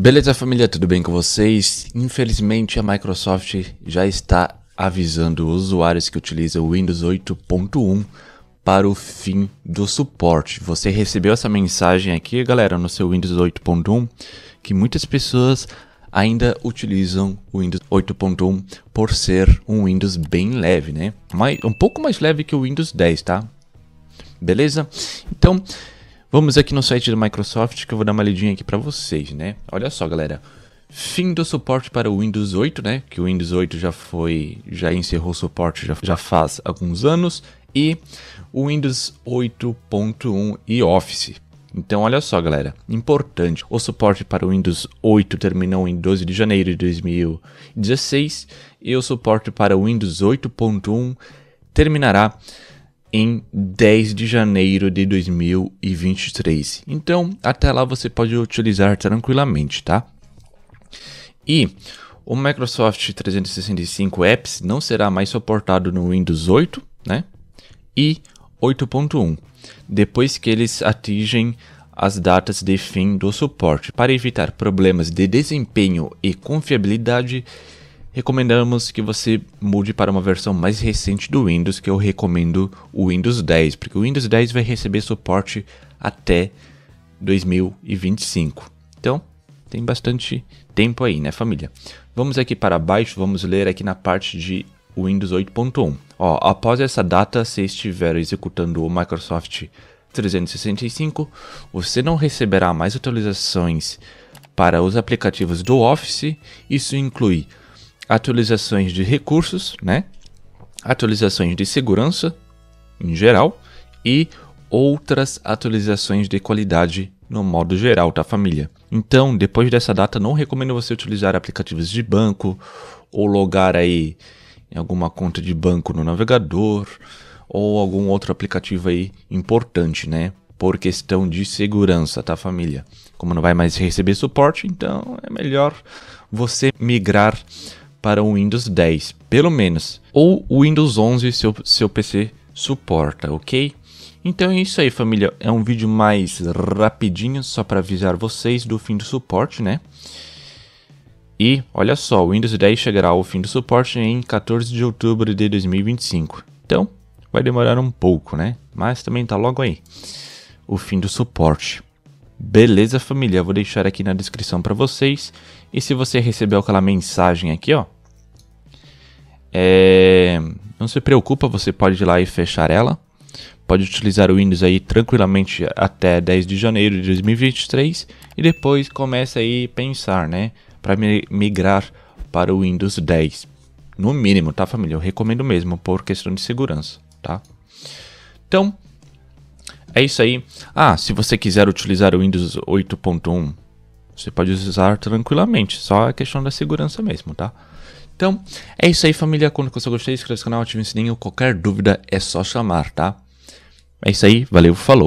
Beleza, família, tudo bem com vocês? Infelizmente, a Microsoft já está avisando usuários que utilizam o Windows 8.1 para o fim do suporte. Você recebeu essa mensagem aqui, galera, no seu Windows 8.1, que muitas pessoas ainda utilizam o Windows 8.1 por ser um Windows bem leve, né? um pouco mais leve que o Windows 10, tá? Beleza? Então, Vamos aqui no site da Microsoft que eu vou dar uma lidinha aqui para vocês, né? Olha só, galera. Fim do suporte para o Windows 8, né? Que o Windows 8 já foi, já encerrou o suporte já, já faz alguns anos e o Windows 8.1 e Office. Então, olha só, galera, importante. O suporte para o Windows 8 terminou em 12 de janeiro de 2016 e o suporte para o Windows 8.1 terminará em 10 de janeiro de 2023. Então, até lá você pode utilizar tranquilamente, tá? E o Microsoft 365 Apps não será mais suportado no Windows 8, né? E 8.1, depois que eles atingem as datas de fim do suporte. Para evitar problemas de desempenho e confiabilidade, recomendamos que você mude para uma versão mais recente do Windows, que eu recomendo o Windows 10, porque o Windows 10 vai receber suporte até 2025. Então, tem bastante tempo aí, né, família? Vamos aqui para baixo, vamos ler aqui na parte de Windows 8.1. Ó, após essa data, se estiver executando o Microsoft 365, você não receberá mais atualizações para os aplicativos do Office. Isso inclui atualizações de recursos, né? atualizações de segurança em geral e outras atualizações de qualidade no modo geral, tá família? Então, depois dessa data, não recomendo você utilizar aplicativos de banco ou logar aí em alguma conta de banco no navegador ou algum outro aplicativo aí importante, né? Por questão de segurança, tá família? Como não vai mais receber suporte, então é melhor você migrar para o Windows 10, pelo menos. Ou o Windows 11 seu, seu PC suporta, ok? Então é isso aí, família. É um vídeo mais rapidinho, só para avisar vocês do fim do suporte, né? E olha só, o Windows 10 chegará ao fim do suporte em 14 de outubro de 2025. Então, vai demorar um pouco, né? Mas também tá logo aí. O fim do suporte. Beleza, família? vou deixar aqui na descrição para vocês. E se você recebeu aquela mensagem aqui, ó, é... não se preocupa, você pode ir lá e fechar ela. Pode utilizar o Windows aí tranquilamente até 10 de janeiro de 2023 e depois começa aí a pensar, né, para migrar para o Windows 10. No mínimo, tá, família? Eu recomendo mesmo por questão de segurança, tá? Então, é isso aí. Ah, se você quiser utilizar o Windows 8.1, você pode usar tranquilamente, só a questão da segurança mesmo, tá? Então, é isso aí, família. Quando você gostei, inscreva-se no canal, ative o sininho. Qualquer dúvida é só chamar, tá? É isso aí, valeu, falou!